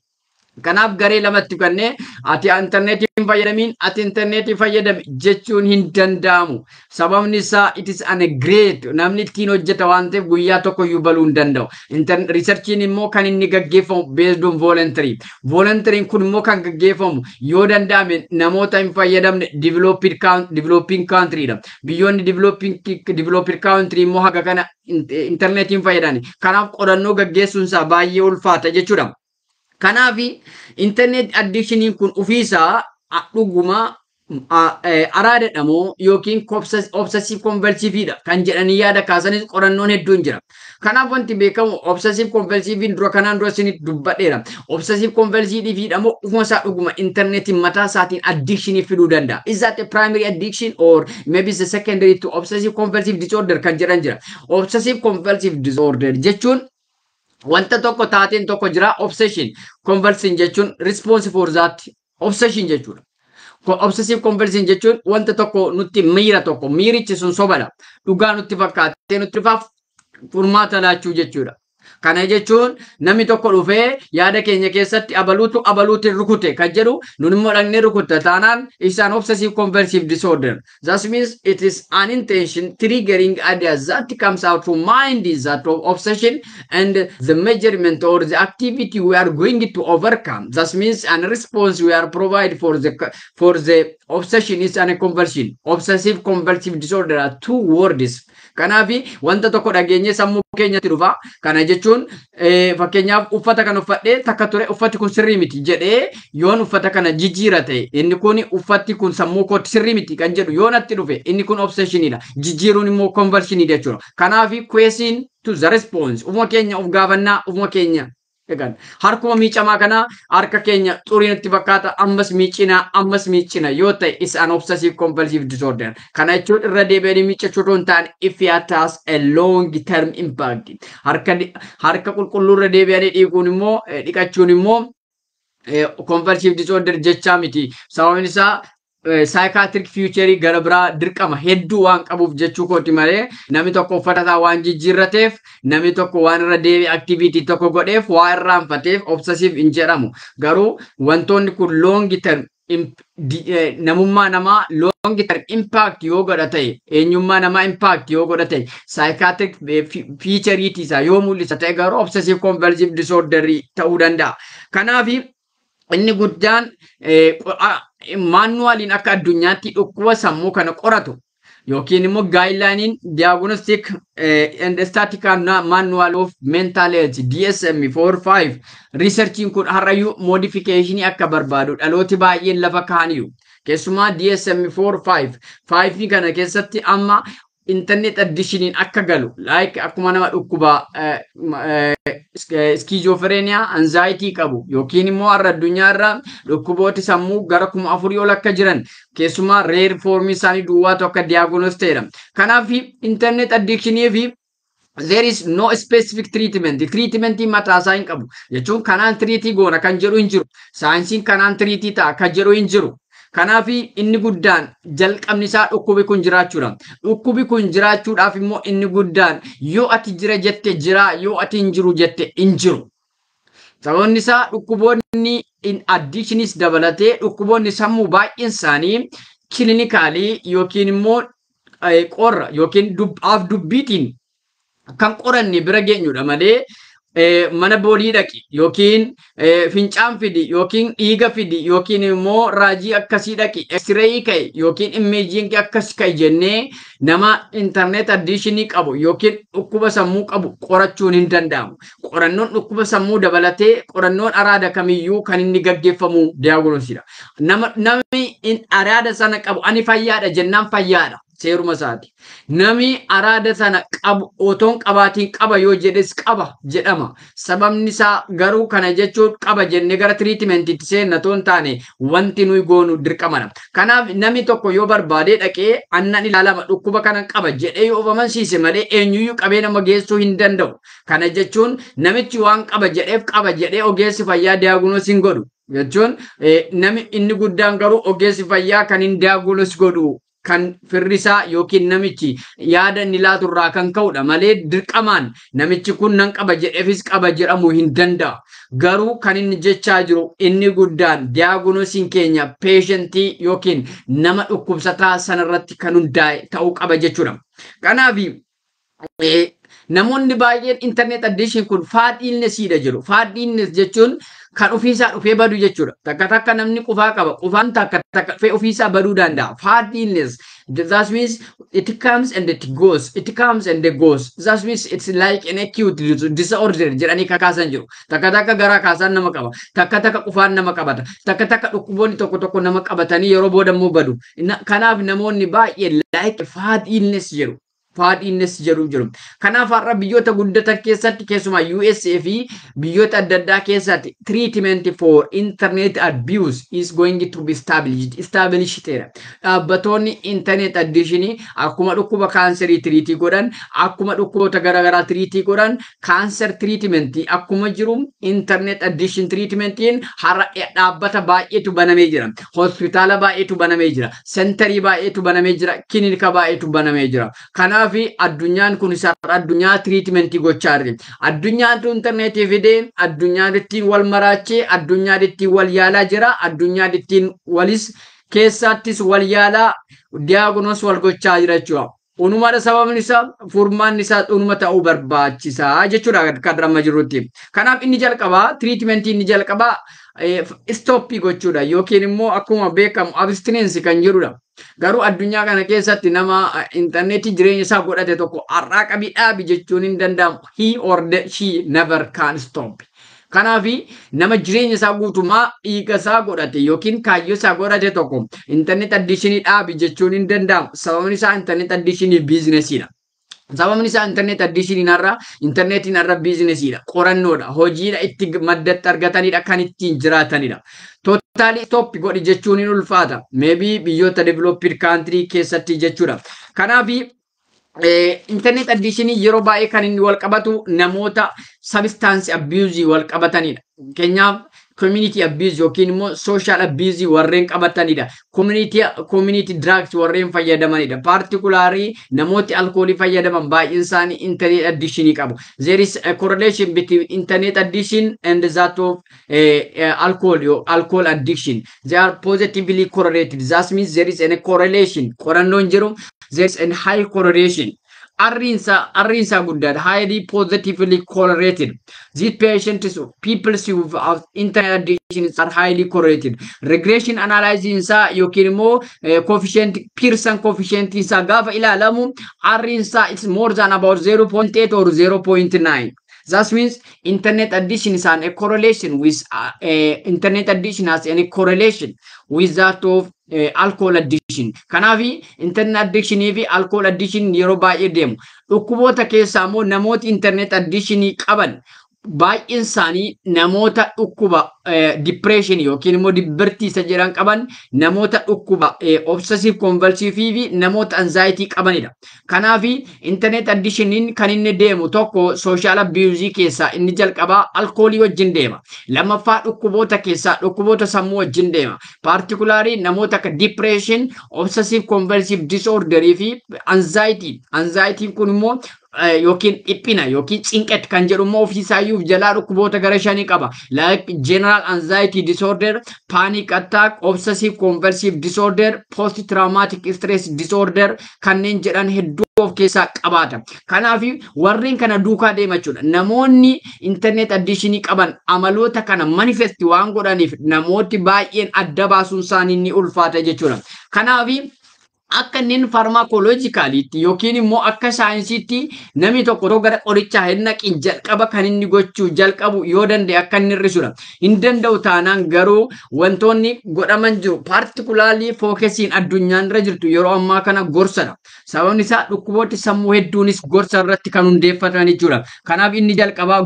Kanaaf garee lamatti fannee ati intarneetii hin fayyadamiin ati intarneetii fayyadame jechuun hin danda'amu. Sababni isaa it is an great namni ittiin hojjeta waan ta'eef guyyaa tokkoyyuu baluu hin danda'u. Riisarchiin immoo kan inni gaggeeffamu based on voluntary. kun immoo kan gaggeeffamu yoo danda'ame namoota hin fayyadamne developing country dha. Biyyoonni developing country immoo haga kana intarneetii fayyadamne. Kanaaf qorannoo gaggeessuun isaa baay'ee ulfaata jechuudha. Kanaaf internet addiction kun ofiisaa dhuguma araadadha moo yookiin obsessive compulsive dha kan jedhanii yaada kaasanis qorannoon hedduun jira. Kanaaf wanti beekamu obsessive compulsive dura kanaan dura isinit dubbadheera. Obsessive compulsive fi dhamoo dhuguma isaa dhuguma internetiin mataa isaatiin addiction fiduu danda'a. Is that a primary addiction or maybe the secondary to obsessive compulsive disorder kan jedhan jira. Obsessive compulsive disorder jechuun Wanta tokko taateen tokko jiraa obsession conversing jechuun responsive for that jechuudha. Obsessive conversing jechuun wanta tokko nutti miira tokko miirichi sun sobala dhugaa nutti fakkaatee nutti faaf furmaata laachuu jechuudha. Kana jechuun namni tokko dhufee yaada keenya keessatti abaluutu abaluutiin rukute kan jedhu nun immoo dhaqnee rukutta taanaan isaan obsessive conversive disorder. That means it is an intention triggering idea that comes out from mind is that of obsession and the measurement or the activity we are going to overcome. That means an response we are provide for the for the obsession is an conversion. Obsessive conversive disorder are two words kanaafi wanta tokko dhageenye sammuu keenyatti dhufa. Kana jechuun eh, fakkeenyaaf uffata kan uffadhee takka ture uffati kun sirrii miti jedhee yoon uffata kana jijjiirate inni kun uffatti kun sammuu kootti sirrii miti kan jedhu yoon atti dhufe inni kun obseshinidha. Jijjiiruun immoo konvershinidha jechuudha. kanaafi kweesiin tu the response. Ufuma keenya of gaafannaa ufuma keenya egan harkuma miicamaa kana harka keenya xuriinatti fakkaata ammas miicina ammas miicina yoo ta'e an obsessive compulsive disorder kana jechuun irra deebi'anii miicachuu otoo hin taane if it has a long term impact harka harka qulqulluu irra deebi'anii dhiiguun immoo dhiqachuun immoo convulsive disorder jechaa miti sababiin isaa saayikaatirikii fiicharii gara biraa dirqama hedduu waan qabuuf jechuu kooti malee namni tokko uffatataa waan jijjiirrateef namni tokko waan irra deebi aktiviitii tokko godheef waa irraanfateef obsasiif hin jedhamu garuu wantoonni kun loongi term namummaa namaa loongi term impact yoo godhate eenyummaa namaa impact yoo godhate saayikaatik fiichariitii isaa yoo mul'isa ta'e garuu obsasiif konversiif disoodarii ta'uu danda'a kanaafi inni guddaan maannuwaaliin akka addunyaatti dhukkuba sammuu kana qoratu yookiin immoo gaayinlaaniin diagnostic eh, and statistical manual of mental DSM 45 researchiin kun har'ayyuu modification akka barbaadu dhalooti baay'een lafa kaaniyu. Keessumaa DSM 45 5 kana keessatti amma internet addishiniin akka galu like akkuma nama dhukkubaa eh, eh, skizofreeniyaa anzaayitii qabu yookiin immoo har'a irra dhukkubooti sammuu gara kuma afur ol akka jiran keessumaa reer foormii isaanii duwwaatu akka diyaagoonos ta'edha. Kanaaf internet addishinii fi there is no specific treatment treatmentii mataasaa hin qabu jechuun kanaan tiriitii goona kan jedhu hin jiru saayinsiin kanaan tiriitii ta'a kan jedhu hin jiru. Kanaaf inni guddaan jalqabni isaa dhukkubi kun jiraachuudha. Dhukkubi kun jiraachuudhaaf immoo inni guddaan yoo ati jira jette jiraa yoo ati hin jiru jette hin jiru. Sababni isaa dhukkuboonni in dabalatee dhukkuboonni sammuu baay'een isaanii kilinikaalii yookiin immoo eh, qorra yookiin af dubbiitiin kan qoranne bira geenyudha malee mana boonii dhaqi yookiin fincaan fidi yookiin dhiiga fidi yookiin immoo raajii akkasii dhaqi eksireeyi ka'e yookiin immeejiinki akkas ka'e jennee nama intarneet addiishinii qabu yookiin dhukkuba sammuu qabu qorachuun hindandaamu danda'amu. Qorannoon dhukkuba sammuu dabalatee qorannoon araada kamiyyuu kan inni gaggeeffamu diyaagonosiidha. Namni araada sana qabu ani fayyaadha jennaan fayyaadha. seeruma isaati. Namni araada sana qabu otoon qabaatiin qaba yoo jedhes qaba jedhama. Sababni isaa garuu kana jechuun qaba jennee gara tiriitimentiitti seenna toon taane wanti nuyi goonu dirqamadha. Kanaaf namni tokko yoo barbaadee dhaqee annan ilaalama dhukkuba kana qaba jedhee yoo ofamansiise malee eenyuyyuu qabee nama geessuu hin danda'u. Kana jechuun namichi waan qaba jedheef qaba jedhee ogeessi fayyaa diyaagunoos hin godhu. Jechuun namni inni guddaan garuu ogeessi fayyaa kan hin diyaagunoos godhu kan firrisaa yookiin namichi yaada inni laaturraa kan ka'udha malee dirqamaan namichi kun nan qaba jedheefis qaba jedhamu hin danda'a. Garuu kan inni jechaa jiru inni guddaan diyaagonosiin keenya peeshentii yookiin nama dhukkubsataa sanarratti kan hundaa'e ta'uu qaba jechuudha. Kanaaf namoonni baay'een intarneet addishin kun faadhiinne jiru. Faadhiinnes jechuun kan ofiisaa dhufee badu jechuudha. Takka takka namni qufaa qaba. Qufaan takka takka dhufee ofiisaa baduu danda'a. Fat That means it comes and it goes. It comes and it goes. That means it's like an acute disorder jedhanii kakaasan jiru. Takka takka garaa kaasaan nama qaba. Takka takka qufaan nama qabata. Takka takka dhukkuboonni tokko tokko nama qabatanii yeroo boodammoo badu. Kanaaf namoonni baay'ee like fat jiru. faadhiinnes jedhuu jiru. Kanaaf har'a biyyoota guddatan keessatti keessumaa USA fi biyyoota adda addaa keessatti treatment for internet abuse is going to be established. Establisheteera. Dhaabbatoonni internet addition akkuma dhukkuba kaanserii tiriitii godhan akkuma dhukkuboota garaagaraa tiriitii godhan kaanser treatment akkuma jiru internet addition treatment har'a dhaabbata baay'eetu banamee jira. Hospitaala baay'eetu banamee jira. Sentarii baay'eetu banamee jira. Kilinika baay'eetu banamee jira. Kanaaf Afrikaa fi addunyaan kun isaa addunyaa tiriitimentii gochaa jirti. Addunyaatu fidee addunyaa ittiin wal maraachee addunyaa ittiin wal yaalaa jira. addunyaa ittiin walis keessattis wal yaalaa diyaagonos wal gochaa jira jechuudha. Unumaadha sababni isaa furmaanni isaa dhunuma ta'uu barbaachisaa jechuudha kan amma jirutti. Kanaaf inni jalqabaa tiriitimentii inni jalqabaa istooppii gochuudha yookiin immoo akkuma beekamu abstinensi kan jedhudha. Garuu addunyaa kana keessatti nama eh, intarneetii jireenya isaa godhate tokko har'aa dhaabi jechuun ni danda'amu. He or she never can stop. Kanaafi nama jireenya isaa guutumaa dhiiga isaa godhate yookiin kaayyoo isaa godhate tokko intarneet addishinii dhaabi jechuun hin danda'amu. Sababni isaa intarneet addishinii biizinesiidha. Sababni isaa intarneet addisiin irraa intarneetiin irra biizinesiidha, qorannoodha, hojiidha itti maddatti argatanidha, kan ittiin jiraatanidha. Tootaali stoppi godhi jechuun hin ulfaata. Meebii biyyoota deevilooppir kaantirii keessatti jechuudha. Kanaaf eh, intarneet addishinii yeroo baay'ee kan inni wal qabatu namoota sabistaansi abiyuuzii wal qabatanidha. Keenyaaf community abuse yookiin immoo social abuse warreen qabatanidha. Community community drugs warreen fayyadamanidha. Particulary namooti alkoolii fayyadaman baay'een isaanii internet addiction qabu. There is a correlation between internet addiction and that of uh, uh, alcohol or alcohol addiction. They are positively correlated. That means there is a correlation. Qorannoon jiru there is a high correlation. Arinsa, Arinsa Gudad, highly positively correlated. These patients, people have internet additions are highly correlated. Regression analysis yookiin immoo eh, coefficient Pearson coefficient isaa gaafa ilaalamu arrinsaa it's more than about 0.8 or 0.9. That means internet addition is an a correlation with uh, uh, internet addition has any correlation with that of Eh, alkool addishin. kanaaf internet addishinii fi alkool addishinii yeroo baay'ee deemu. Dhukkuboota keessaa immoo namooti internet addishinii qaban baay'een isaanii namoota dhukkuba eh, dippireeshinii yookiin immoo dibbirtii jiran jedhan qaban namoota dhukkuba eh, obsessive convulsive fi namoota anzaayitii qabanidha. Kanaaf internet addishiniin kan inni deemu tokko sooshaal abiyuuzii keessaa inni jalqabaa alkoolii wajjin deema. Lammaffaa dhukkuboota keessaa dhukkuboota sammuu wajjin deema. Paartikulaarii namoota akka dippireeshin, obsessive convulsive disorder fi anzaayitii. Anzaayitiin kun immoo Eh, yookiin dhiphina yookiin cinqet kan jedhummoo ofiisaayyuuf jalaa dhukkuboota gara shanii qaba. Like general anxiety disorder, panic attack, obsessive conversive disorder, post traumatic stress disorder kanneen jedhan hedduu of keessaa qabaata. Kanaaf warreen kana duukaa deema jechuudha. Namoonni internet addishinii qaban amaloota kana manifest waan godhaniif namooti baay'een adda baasuun isaanii ni ulfaata jechuudha. Kanaaf akka inni faarmaakooloojikaaliitti yookiin immoo akka saayinsiitti namni tokko otoo gara qorichaa hin naqin jalqaba kan inni gochuu jalqabu yoo danda'e akka inni hir'isudha. Hin danda'u taanaan garuu wantoonni godhaman jiru paartikulaalii fookesiin addunyaan irra jirtu yeroo ammaa kana gorsadha. Sababni isaa dhukkubooti sammuu hedduunis gorsa kan hundeeffatan jechuudha. Kanaaf inni jalqabaa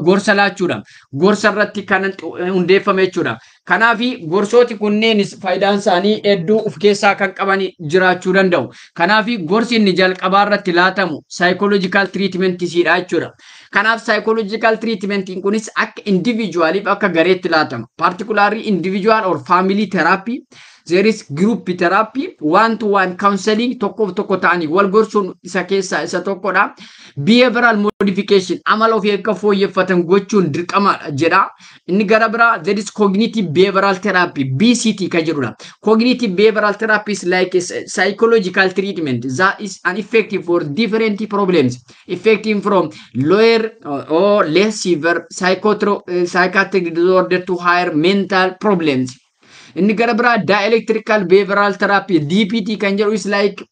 kan hundeeffame jechuudha. Kanaafi gorsooti kunneenis faayidaan isaanii hedduu of keessaa kan qaban jiraachuu danda'u. Kanaafi gorsi inni jalqabaa irratti laatamu saayikoloojikaal tiriitimentiisiidha jechuudha. Kanaaf saayikoloojikaal tiriitimentiin kunis akka indiviijuwaaliif akka gareetti laatama. Paartikulaarri indiviijuwaal or faamilii teraappii there is group therapy one to one counseling tokkoof tokko ta'anii wal gorsuun isa keessaa isa tokkodha behavioral modification amala of eegga fooyyeffatan gochuun dirqamaadha jedha inni gara biraa there is cognitive behavioral therapy BCT ka jedhudha cognitive behavioral therapy is like a psychological treatment that is an effective for different problems effective from lower or less severe psychiatric disorder to higher mental problems inni gara biraa daayileektirikaal beeveral teraappii DPT kan jedhu is like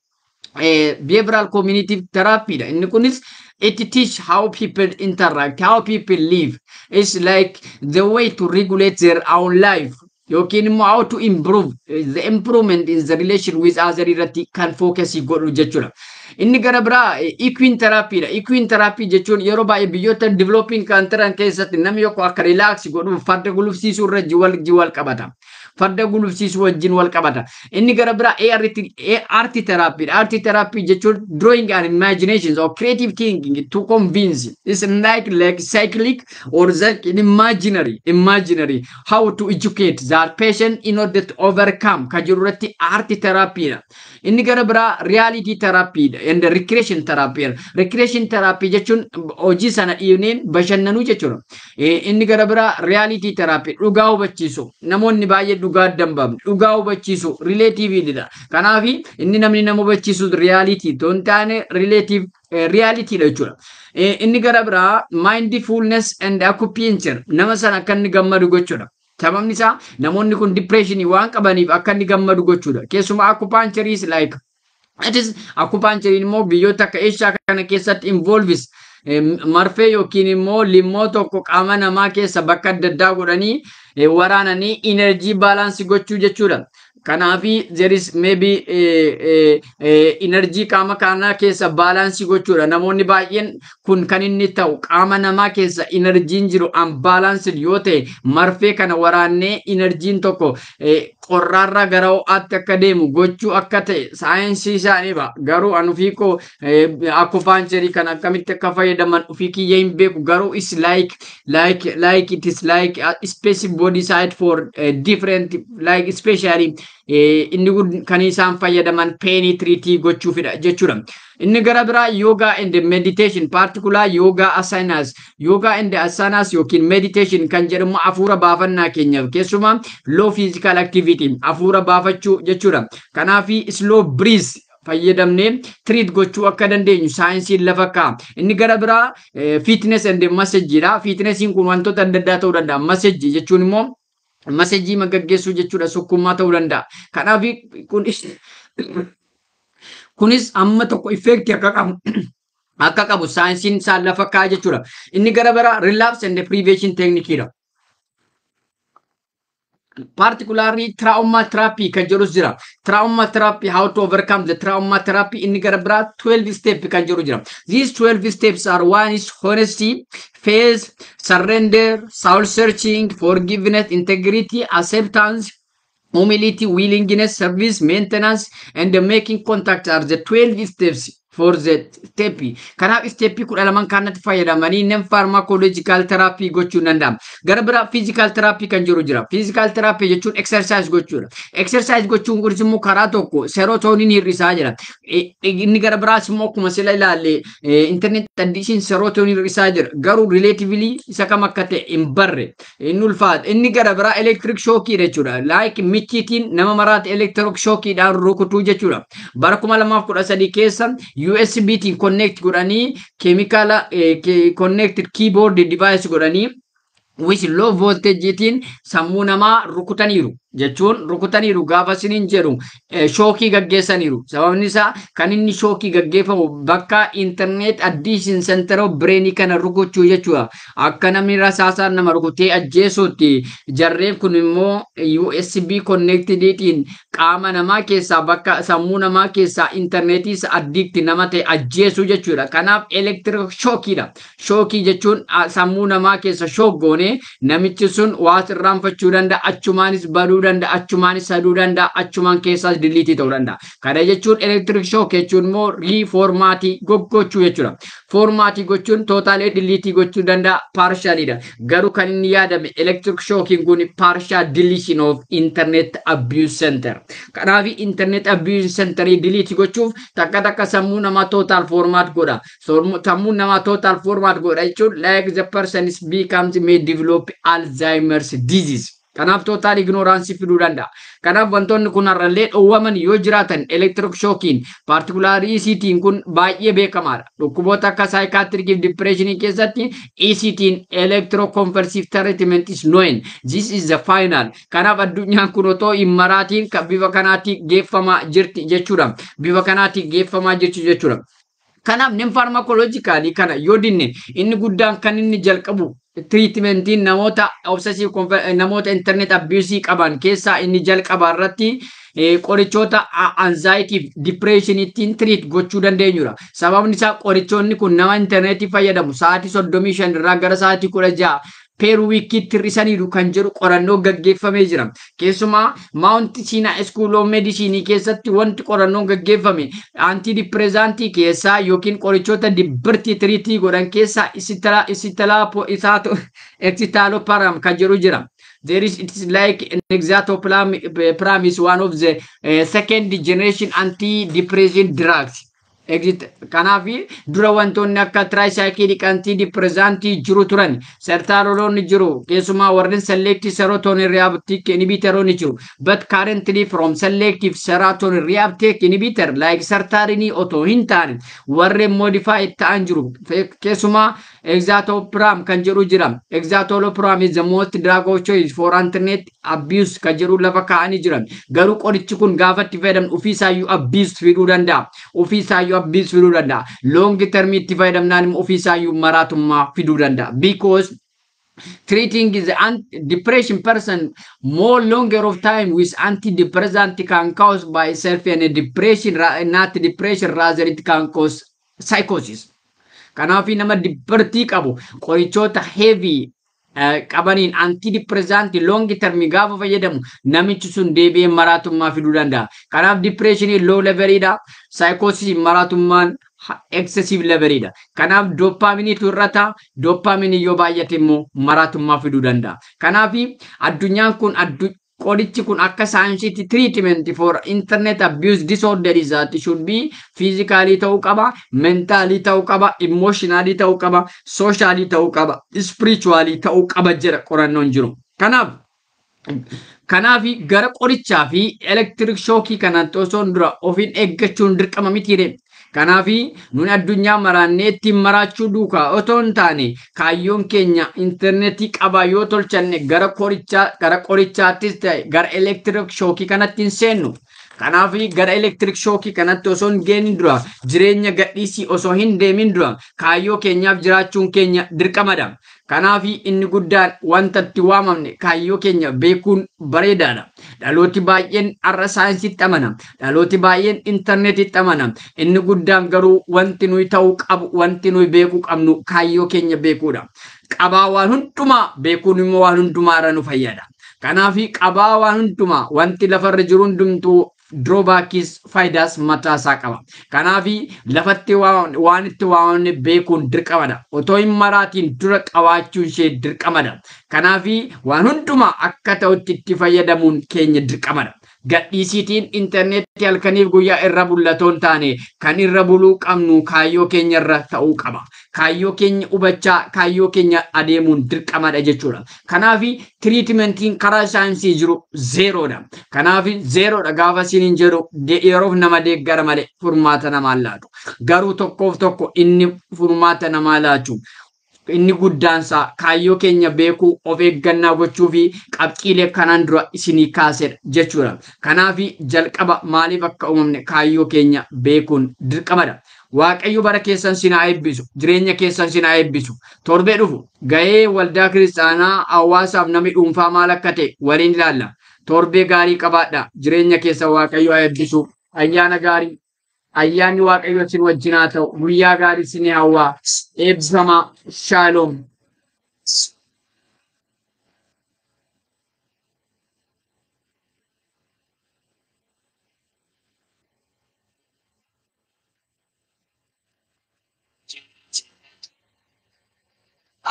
behavioral cognitive therapy dha inni kunis it teach how people interact how people live it's like the way to regulate their own life yookiin immoo how to improve the improvement in the relation with other irratti kan focus godhu jechuudha Inni gara biraa ikwin e, teraapidha. Ikwin terapii jechuun yeroo baay'ee biyyoota diviloopiin kan turan keessatti namni tokko akka riilaaksii godhuuf farda gulufsiisuu irra wajjin wal Farda wajjin wal qabata. Inni gara biraa aarti teraapiidha. Aarti teraapii jechuun drawing and imaginations or creative thinking to convince is like cyclic or imaginary imaginary how to educate their patient in order to overcome aarti Inni gara biraa riyaalitii teraapiidha. and recreation therapy. Recreation therapy jechuun hojii sana dhiibneen bashannanuu jechuudha. Eh, inni gara biraa reality therapy dhugaa hubachiisu. Namoonni baay'ee dhugaa addan dhugaa hubachiisu inni namni hubachiisu relative eh, jechuudha. Eh, inni gara biraa mindfulness and nama sana akka inni gammadu gochuudha. Sababni isaa namoonni kun dipireeshinii waan qabaniif akka inni gammadu gochuudha. Keessumaa acupuncture is like Atis akkupaan jedhin immoo biyyoota akka kana keessatti involvis marfee yookiin immoo limmoo tokko qaama namaa keessa bakka adda addaa godhanii waraananii enerjii baalaansi gochuu jechuudha. Kanaafi there is maybe eh, eh, eh, energy qaama kanaa keessa baalaansi gochuudha. Namoonni baay'een kun kan inni ta'u qaama namaa keessa energiin jiru unbalanced yoo ta'e marfee kana waraannee energiin tokko qorraarraa gara ho'aatti akka deemu gochuu akka ta'e saayinsii isaanii ba'a. Garuu ani ofii koo eh, kan akkamitti akka fayyadaman ofii kiyya hin beeku. Garuu is like like it is like special body side for eh, different like especially eh, inni kan isaan fayyadaman peenitiriitii gochuufidha jechuudha. Inni yoga and meditation particular yoga asanas yoga and asanas yookiin meditation kan jedhamu afuura baafannaa keenyaaf keessumaa low physical activity afuura baafachuu jechuudha. Kanaafi slow breeze fayyadamnee tiriit gochuu akka dandeenyu saayinsiin lafa kaa'a. Inni gara biraa fiitines and masajjiidha. Fiitnesiin kun wantoota adda addaa ta'uu danda'a. Masajjii jechuun immoo masajjii magaggeessuu jechuudha. Sokkummaa ta'uu danda'a. Kanaaf kun kunis amma tokko effeektii akka qabu akka qabu saayinsiin isaa lafa kaa'e jechuudha. Inni gara bara relapse and deprivation technique dha. Particularly trauma therapy kan jedhus jira. Trauma therapy how to overcome the trauma therapy inni gara biraa 12 step kan jedhu jira. These 12 steps are one is honesty, faith, surrender, soul searching, forgiveness, integrity, acceptance, humility, willingness, service, maintenance, and making contact are the 12 steps Forzet Steppii. Kanaaf steppi kudha lamaan kanatti fayyadamanii inni faarmaakoloojikaal teraappii gochuun danda'ama. Gara biraa fiizikaal teraappii kan jiru jira. Fiizikaal teraappii jechuun gochuudha. gochuun kunis immoo karaa tokko serootooniin hir'isaa jira. E, e, inni gara biraas immoo sila ilaalle e, intarneetii addisiin serootooniin hir'isaa jira. Garuu rileetivilii isa kam akka ta'e inni Inni gara biraa elektiriik shookiidha jechuudha. Laayik michiitiin nama maraate elektiriik shookiidhaan rukutuu jechuudha. Bara 2013 keessa USB connect godhanii eh, keemikaala connected keyboard device godhanii with low voltage sammuu namaa rukutaniiru. jechuun rukutaniiru gaafa sinin jedhu e, shookii gaggeessaniiru. Sababni isaa kan inni shookii gaggeeffamu bakka intarneet addii isin bireenii kana rukuchuu jechuudha. Akka namni nama rukute ajjeesuutti jarreen kun immoo USB connectediitiin qaama namaa keessaa bakka sammuu namaa keessaa intarneetiis nama ta'e ajjeesuu jechuudha. Kanaaf Shookii jechuun sammuu namaa keessa shooggoonee namichi sun waa sirraanfachuu danda'a achumaanis baduu danda'a achumaan saduu danda'a achumaan keessaas diliitii ta'uu danda'a. Kana jechuun elektiriik shook jechuun immoo riiformaatii goggochuu jechuudha. Foormaatii gochuun tootaalee diliitii gochuu danda'a paarshaaliidha. Garuu kan inni yaadame elektiriik shookiin kun paarshaa diliishin of internet abuse center. Kanaaf internet abuse centerii diliitii gochuuf takka takka sammuu namaa tootaal foormaat godha. Sammuu namaa tootaal foormaat godha jechuun like the person is becomes may develop Alzheimer's disease. Kanaaf total ignooraansii fiduu danda'a. Kanaaf wantoonni kun har'allee dhoowwaman yoo jiraatan elektirik shookiin paartikulaari ECT'n kun baay'ee beekamaadha. Dhukkuboota akka keessatti ECT'n This is the final. Kanaaf addunyaan kun otoo bifa kanaatiin geeffamaa jirti jechuudha. Bifa jirti Kanaaf nin kana yoo dinne inni guddaan kan inni jalqabu tiriitimentiin namoota obsesii eh, namoota internet abusii qaban keessaa inni jalqaba irratti eh, qorichoota anzaayitiif dipireeshiniittiin tiriit gochuu dandeenyudha. Sababni isaa qorichoonni kun nama interneetii fayyadamu sa'aatii 35 irraa gara sa'aatii jaha. peeruwiikkiitti hir'isaniiru kan jedhu qorannoo gaggeeffamee jira. Keessumaa maawunti siinaa iskuul of meedisinii keessatti wanti qorannoo gaggeeffame aantidipireezantii keessaa yookiin qorichoota dibirtiitiriitii godhan keessaa isitaaloparaam *laughs* kan jedhu jira. There is like an eh, primis one of the eh, second generation antidepressant drugs. Exit. Kanaafi dura wantoonni akka tiraayisaayikii dhiqantii dipirezaantii jiru turan sertaaloloon ni jiru. Keessumaa warreen selektii serootoonii riyaabtik inibiteroon ni jiru. But currently from selective serootoonii riyaabtik inibiter like sertaarinii otoo hin taane warreen modifaayid ta'an jiru. Keessumaa the most jedhu jira. Exatoolopraamiin zamootti diraagochoo fooraantineet abbiis kan jedhu lafa kaa'anii jiran. Garuu qorichi kun gaafatti fayyadamnu ofiisaayyuu abbiis fiduu danda'a. Ofiisaayyuu abbiis fiduu danda'a. Long term tivadam. fayyadamnaan immoo ofiisaayyuu maraatummaa fiduu danda'a. Because treating the depression person more longer of time with antidepressant can cause by itself and depression not depression rather it can cause psychosis Kanaafi nama dibbartii qabu qorichoota heevii qabaniin antidipireesantii loongi termii gaafa fayyadamu namichi sun deebi'ee maraatummaa fiduu danda'a. Kanaaf dipireeshiniin loo leveridha. Saayikoosisiin maraatummaan excessive leveridha. Kanaaf doopaaminiitu irra ta'a. Doopaaminiin yoo baay'ate immoo maraatummaa fiduu danda'a. Kanaafi addunyaan kun addunyaa qorichi kun akka saayinsiitti tiriitimenti for internet abuse disorder fiizikaalii ta'uu qaba, mentaalii ta'uu qaba, imooshinaalii ta'uu qaba, sooshalii ta'uu qaba, ispirichuwaalii ta'uu qaba jedha qorannoon jiru. Kanaaf gara qorichaa fi elektiriik shookii kanatti osoo dura ofiin eeggachuun dirqama kanaafi nuni addunyaa maraannee ittiin maraachuu duukaa otoo hin taane kaayyoon keenya intarneetii qabaa yoo tolchanne gara qorichaattis ta'e gara elektiriik shookii kanatti hin seennu. kanaafi gara elektiriik shookii kanatti osoo hin geenye dura jireenya gadhiisii osoo hin deemin dura kaayyoo keenyaaf jiraachuun keenya dirqamadha. Kanaaf inni guddaan wanta itti waamamne kaayyoo keenya beekuun bareedaadha. Dhalooti baay'een har'a saayinsiitti amana Dhalooti baay'een intarneetitti amana Inni guddaan garuu wanti nuyi ta'uu qabu, wanti nuyi beekuu qabnu kaayyoo keenya beekuudha. Qabaa waan hundumaa beekuun immoo waan hundumaa irra nu fayyada. Kanaaf qabaa waan hundumaa wanti lafarra jiru hundumtuu durobaakis faayidaas mataasaa qaba. Kanaaf lafatti waan itti waan beekuun dirqamadha. Otoo hin maraatiin dura qabaachuun ishee dirqamadha. Kanaaf waan hundumaa akka ta'utti itti fayyadamuun keenya dirqamadha. Gadhiisiitiin intarneetii halkaniif guyyaa irra bullatoon taane kan irra buluu qabnu kaayyoo keenya irra ta'uu qaba. kaayyoo keenya hubachaa kaayyoo keenya adeemuun dirqamadha jechuudha. Kanaaf tiriitimentiin karaa saayinsii jiru zeeroodha. Kanaaf zeeroodha gaafa siiniin jedhu yeroof nama deeggara malee furmaata namaa laatu. Garuu tokkoof tokko inni furmaata namaa laachu. Inni guddaansaa kaayyoo keenya beekuu of eeggannaa gochuu fi qabxiilee kanaan dura isinii kaasedha jechuudha. Kanaafi jalqaba maaliif akka uumamne kaayyoo keenya beekuun dirqamadha. Waaqayyo bara keessan sinaa eebbisu, jireenya keessan sinaa eebbisu. Torbee dhufu ga'ee waldaa kiristaanaa hawaasaaf nami dhuunfaa maal akka ta'e waliin ilaalla. Torbee gaarii qabaadha. Jireenya keessa Waaqayyo haa eebbisu. Ayyaana gaarii. Ayyaanni Waaqayyo sin wajjinaa ta'u. Guyyaa gaarii sin hawwaa. Eebbifamaa. shaalom.